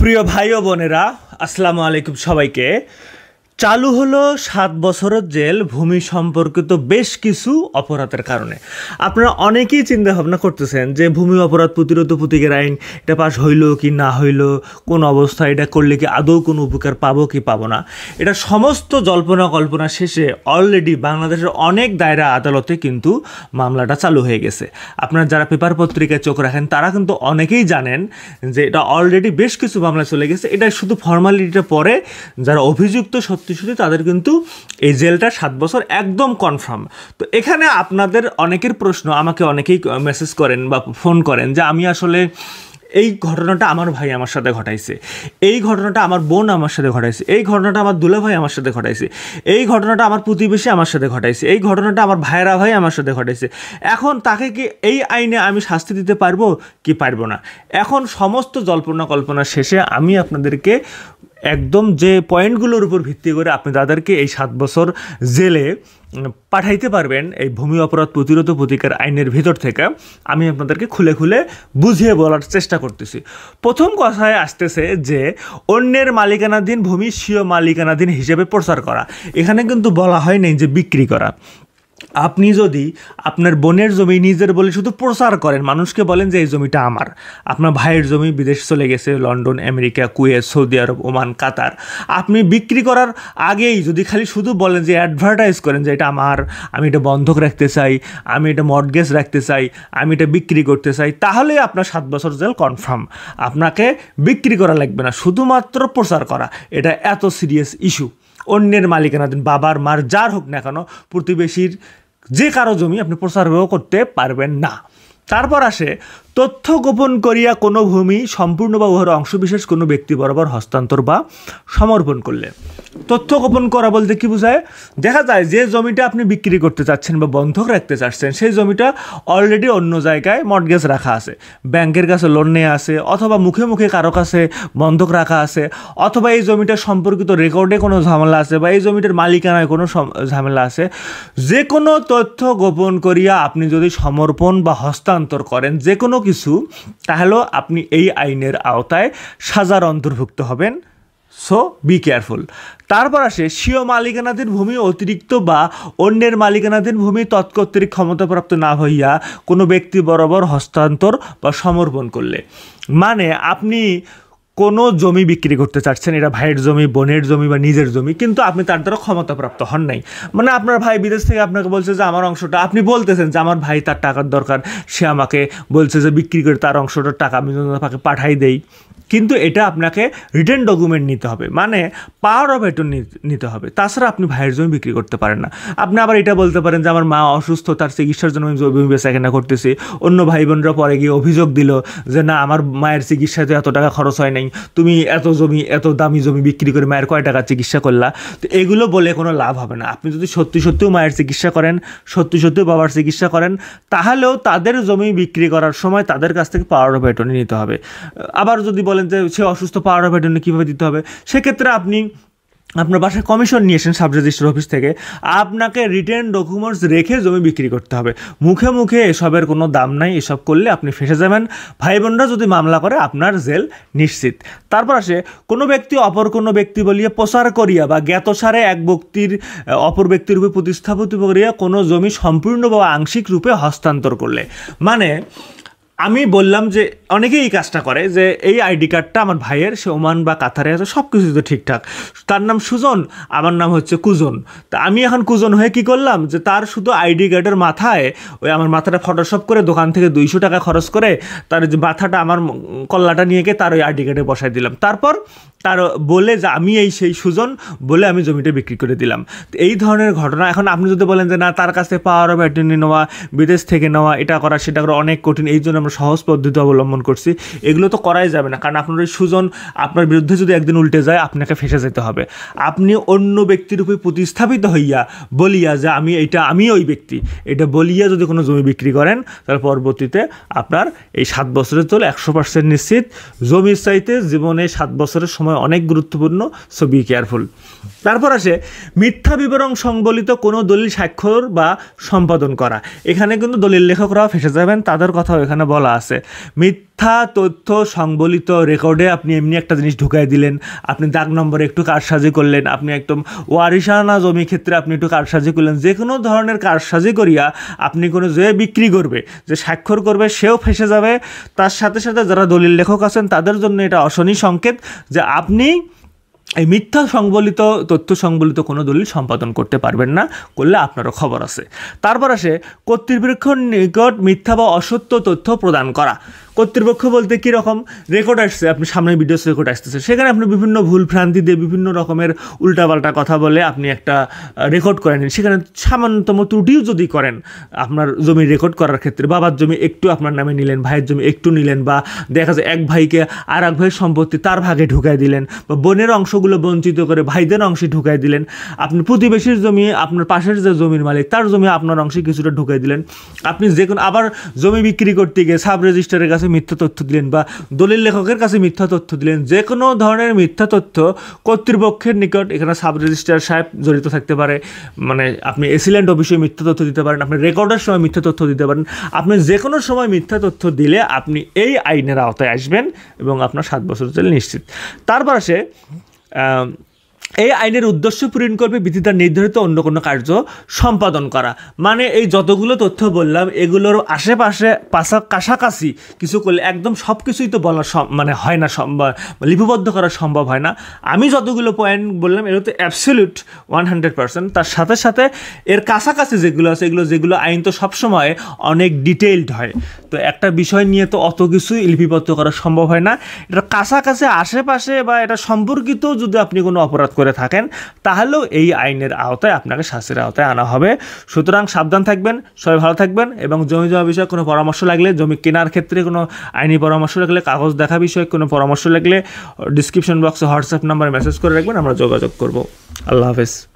প্রিয় ভাই ও বোনেরা আসসালামু আলাইকুম সবাইকে চালু হলো সাত বছরের জেল ভূমি সম্পর্কিত বেশ কিছু অপরাধের কারণে আপনারা অনেকেই চিন্তা ভাবনা করতেছেন যে ভূমি অপরাধ প্রতিরোধ প্রতীকের আইন এটা পাশ হইল কি না হইল কোন অবস্থা এটা করলে কি আদৌ কোনো উপকার পাবো কি পাবো না এটা সমস্ত জল্পনা কল্পনা শেষে অলরেডি বাংলাদেশের অনেক দায়রা আদালতে কিন্তু মামলাটা চালু হয়ে গেছে আপনারা যারা পেপার পত্রিকায় চোখ রাখেন তারা কিন্তু অনেকেই জানেন যে এটা অলরেডি বেশ কিছু মামলা চলে গেছে এটা শুধু ফর্মালিটিটা পরে যারা অভিযুক্ত সত্য প্রতিশ্রুতি তাদের কিন্তু এই জেলটা সাত বছর একদম কনফার্ম তো এখানে আপনাদের অনেকের প্রশ্ন আমাকে অনেকেই মেসেজ করেন বা ফোন করেন যে আমি আসলে এই ঘটনাটা আমার ভাই আমার সাথে ঘটাইছে এই ঘটনাটা আমার বোন আমার সাথে ঘটাইছে এই ঘটনাটা আমার দুলা ভাই আমার সাথে ঘটাইছে এই ঘটনাটা আমার প্রতিবেশী আমার সাথে ঘটাইছে এই ঘটনাটা আমার ভাইরা ভাই আমার সাথে ঘটাইছে এখন তাকে কি এই আইনে আমি শাস্তি দিতে পারবো কি পারবো না এখন সমস্ত জল্পনা কল্পনা শেষে আমি আপনাদেরকে একদম যে পয়েন্টগুলোর উপর ভিত্তি করে আপনি তাদেরকে এই সাত বছর জেলে পাঠাইতে পারবেন এই ভূমি অপরাধ প্রতিরোধ প্রতিকার আইনের ভিতর থেকে আমি আপনাদেরকে খুলে খুলে বুঝিয়ে বলার চেষ্টা করতেছি প্রথম কথায় আসতেছে যে অন্যের মালিকানাধীন ভূমি স্বীয় মালিকানাধীন হিসেবে প্রচার করা এখানে কিন্তু বলা হয়নি যে বিক্রি করা আপনি যদি আপনার বোনের জমি নিজের বলে শুধু প্রচার করেন মানুষকে বলেন যে এই জমিটা আমার আপনার ভাইয়ের জমি বিদেশ চলে গেছে London America Kuwait Saudi Arab Oman Qatar আপনি বিক্রি করার আগেই যদি খালি শুধু বলেন যে অ্যাডভার্টাইজ করেন যে এটা আমার আমি এটা বন্ধক রাখতে চাই আমি এটা মর্গেজ রাখতে চাই আমি এটা বিক্রি করতে চাই তাহলে আপনার সাত বছর জেল কনফার্ম আপনাকে বিক্রি করা লাগবে না শুধুমাত্র প্রচার করা এটা এত সিরিয়াস ইস্যু অন্যের মালিকানাধীন বাবার মার যার হোক না কেন প্রতিবেশীর যে কারো জমি আপনি প্রচারও করতে পারবেন না তারপর আসে তথ্য গোপন করিয়া কোনো ভূমি সম্পূর্ণ বা উহার অংশবিশেষ কোনো ব্যক্তি বরাবর হস্তান্তর বা সমর্পণ করলে তথ্য গোপন করা বলতে কি বোঝায় দেখা যায় যে জমিটা আপনি বিক্রি করতে চাচ্ছেন বা বন্ধক রাখতে চাচ্ছেন সেই জমিটা অলরেডি অন্য জায়গায় মর্টগেজ রাখা আছে ব্যাংকের কাছে লোন নেওয়া আছে অথবা মুখে মুখে কারো কাছে বন্ধক রাখা আছে অথবা এই জমিটা সম্পর্কিত রেকর্ডে কোনো ঝামেলা আছে বা এই জমিটার মালিকানায় কোনো ঝামেলা আছে যে কোনো তথ্য গোপন করিয়া আপনি যদি সমর্পণ বা হস্তান্তর করেন যে কোনো কিছু তাহলেও আপনি এই আইনের আওতায় সাজার অন্তর্ভুক্ত হবেন সো বি কেয়ারফুল তারপর আসে স্বীয় মালিকানাধীন ভূমি অতিরিক্ত বা অন্যের মালিকানাধীন ভূমি তৎকর্তৃক ক্ষমতাপ্রাপ্ত না হইয়া কোনো ব্যক্তি বরাবর হস্তান্তর বা সমর্পণ করলে মানে আপনি কোনো জমি বিক্রি করতে চাচ্ছেন এটা ভাইয়ের জমি বোনের জমি বা নিজের জমি কিন্তু আপনি তার দ্বারা ক্ষমতাপ্রাপ্ত হন নাই মানে আপনার ভাই বিদেশ থেকে আপনাকে বলছে যে আমার অংশটা আপনি বলতেছেন যে আমার ভাই তার টাকার দরকার সে আমাকে বলছে যে বিক্রি করে তার অংশটার টাকা আমি তাকে পাঠাই দেই কিন্তু এটা আপনাকে রিটার্ন ডকুমেন্ট নিতে হবে মানে পাওয়ার অফ অ্যাটর্নি নিতে হবে তাছাড়া আপনি ভাইয়ের জমি বিক্রি করতে পারেন না আপনি আবার এটা বলতে পারেন যে আমার মা অসুস্থ তার চিকিৎসার জন্য আমি জমি বেচাকেনা করতেছি অন্য ভাই বোনরা পরে গিয়ে অভিযোগ দিল যে না আমার মায়ের চিকিৎসায় তো এত টাকা খরচ হয় নাই তুমি এত জমি এত দামি জমি বিক্রি করে মায়ের কয় টাকা চিকিৎসা করলা তো এগুলো বলে কোনো লাভ হবে না আপনি যদি সত্যি সত্যিও মায়ের চিকিৎসা করেন সত্যি সত্যিও বাবার চিকিৎসা করেন তাহলেও তাদের জমি বিক্রি করার সময় তাদের কাছ থেকে পাওয়ার অফ অ্যাটর্নি নিতে হবে আবার যদি বলে বলেন যে সে অসুস্থ পাওয়ার অফের জন্য কীভাবে দিতে হবে সেক্ষেত্রে আপনি আপনার বাসায় কমিশন নিয়ে এসেন সাব রেজিস্টার অফিস থেকে আপনাকে রিটার্ন ডকুমেন্টস রেখে জমি বিক্রি করতে হবে মুখে মুখে এসবের কোনো দাম নাই এসব করলে আপনি ফেসে যাবেন ভাই বোনরা যদি মামলা করে আপনার জেল নিশ্চিত তারপর আসে কোনো ব্যক্তি অপর কোনো ব্যক্তি বলিয়া প্রচার করিয়া বা জ্ঞাতসারে এক ব্যক্তির অপর ব্যক্তির রূপে প্রতিস্থাপিত করিয়া কোনো জমি সম্পূর্ণ বা আংশিক রূপে হস্তান্তর করলে মানে আমি বললাম যে অনেকেই এই কাজটা করে যে এই আইডি কার্ডটা আমার ভাইয়ের সে ওমান বা কাতারে আছে সব কিছু তো ঠিকঠাক তার নাম সুজন আমার নাম হচ্ছে কুজন তা আমি এখন কুজন হয়ে কি করলাম যে তার শুধু আইডি কার্ডের মাথায় ওই আমার মাথাটা ফটোশপ করে দোকান থেকে দুইশো টাকা খরচ করে তার যে মাথাটা আমার কল্লাটা নিয়ে গিয়ে তার ওই আইডি কার্ডে বসাই দিলাম তারপর তার বলে যে আমি এই সেই সুজন বলে আমি জমিটা বিক্রি করে দিলাম তো এই ধরনের ঘটনা এখন আপনি যদি বলেন যে না তার কাছে পাওয়ার অফ অ্যাটর্নি নেওয়া বিদেশ থেকে নেওয়া এটা করা সেটা করা অনেক কঠিন এই জন্য আমরা সহজ পদ্ধতি অবলম্বন করছি এগুলো তো করাই যাবে না কারণ আপনার ওই সুজন আপনার বিরুদ্ধে যদি একদিন উল্টে যায় আপনাকে ফেসে যেতে হবে আপনি অন্য ব্যক্তির উপরে প্রতিস্থাপিত হইয়া বলিয়া যে আমি এটা আমি ওই ব্যক্তি এটা বলিয়া যদি কোনো জমি বিক্রি করেন তাহলে পরবর্তীতে আপনার এই সাত বছরের চলে একশো পার্সেন্ট নিশ্চিত জমির চাইতে জীবনে সাত বছরের সময় সময় অনেক গুরুত্বপূর্ণ সো বি কেয়ারফুল তারপর আসে মিথ্যা বিবরণ সংবলিত কোনো দলিল স্বাক্ষর বা সম্পাদন করা এখানে কিন্তু দলিল লেখকরাও ফেসে যাবেন তাদের কথাও এখানে বলা আছে মিথ্যা মিথ্যা তথ্য সংবলিত রেকর্ডে আপনি এমনি একটা জিনিস ঢুকাই দিলেন আপনি দাগ নম্বরে একটু কারসাজি করলেন আপনি একদম ওয়ারিসানা জমি ক্ষেত্রে আপনি একটু কারসাজি করলেন যে কোনো ধরনের কারসাজি করিয়া আপনি কোনো যে বিক্রি করবে যে স্বাক্ষর করবে সেও ফেসে যাবে তার সাথে সাথে যারা দলিল লেখক আছেন তাদের জন্য এটা অশনি সংকেত যে আপনি এই মিথ্যা সংবলিত তথ্য সংবলিত কোনো দলিল সম্পাদন করতে পারবেন না করলে আপনারও খবর আছে তারপর আসে কর্তৃপক্ষের নিকট মিথ্যা বা অসত্য তথ্য প্রদান করা কর্তৃপক্ষ বলতে কীরকম রেকর্ড আসছে আপনি সামনে ভিডিওস রেকর্ড আসতেছে সেখানে আপনি বিভিন্ন ভুল ভ্রান্তি দিয়ে বিভিন্ন রকমের উল্টাপাল্টা কথা বলে আপনি একটা রেকর্ড করেন সেখানে সামান্যতম ত্রুটিও যদি করেন আপনার জমি রেকর্ড করার ক্ষেত্রে বাবার জমি একটু আপনার নামে নিলেন ভাইয়ের জমি একটু নিলেন বা দেখা যায় এক ভাইকে আর এক ভাইয়ের সম্পত্তি তার ভাগে ঢুকাই দিলেন বা বোনের অংশগুলো বঞ্চিত করে ভাইদের অংশে ঢুকাই দিলেন আপনি প্রতিবেশীর জমি আপনার পাশের যে জমির মালিক তার জমি আপনার অংশে কিছুটা ঢুকাই দিলেন আপনি যে কোনো আবার জমি বিক্রি করতে গিয়ে সাব রেজিস্টারের কাছে মিথ্যা তথ্য দিলেন বা দলিল লেখকের কাছে মিথ্যা তথ্য দিলেন যে কোনো ধরনের মিথ্যা তথ্য কর্তৃপক্ষের নিকট এখানে সাব রেজিস্ট্রার সাহেব জড়িত থাকতে পারে মানে আপনি এসিলেন্ট অফিসে মিথ্যা তথ্য দিতে পারেন আপনি রেকর্ডের সময় মিথ্যা তথ্য দিতে পারেন আপনি যে কোনো সময় মিথ্যা তথ্য দিলে আপনি এই আইনের আওতায় আসবেন এবং আপনার সাত বছর জেল নিশ্চিত তারপর আসে এই আইনের উদ্দেশ্য পূরণ করবে বিধিদ্বার নির্ধারিত অন্য কোনো কার্য সম্পাদন করা মানে এই যতগুলো তথ্য বললাম এগুলোর আশেপাশে পাশা কাছাকাছি কিছু করলে একদম সব কিছুই তো বলা মানে হয় না লিপিবদ্ধ করা সম্ভব হয় না আমি যতগুলো পয়েন্ট বললাম এগুলো তো অ্যাবসলিউট ওয়ান হান্ড্রেড পার্সেন্ট তার সাথে সাথে এর কাছাকাছি যেগুলো আছে এগুলো যেগুলো আইন তো সবসময় অনেক ডিটেইলড হয় তো একটা বিষয় নিয়ে তো অত কিছুই লিপিবদ্ধ করা সম্ভব হয় না এটা কাছাকাছি আশেপাশে বা এটা সম্পর্কিত যদি আপনি কোনো অপরাধ করে থাকেন তাহলেও এই আইনের আওতায় আপনাকে শাস্তির আওতায় আনা হবে সুতরাং সাবধান থাকবেন সবাই ভালো থাকবেন এবং জমি জমা বিষয়ে কোনো পরামর্শ লাগলে জমি কেনার ক্ষেত্রে কোনো আইনি পরামর্শ লাগলে কাগজ দেখা বিষয়ে কোনো পরামর্শ লাগলে ডিসক্রিপশন বক্সে হোয়াটসঅ্যাপ নাম্বারে মেসেজ করে রাখবেন আমরা যোগাযোগ করব আল্লাহ হাফেজ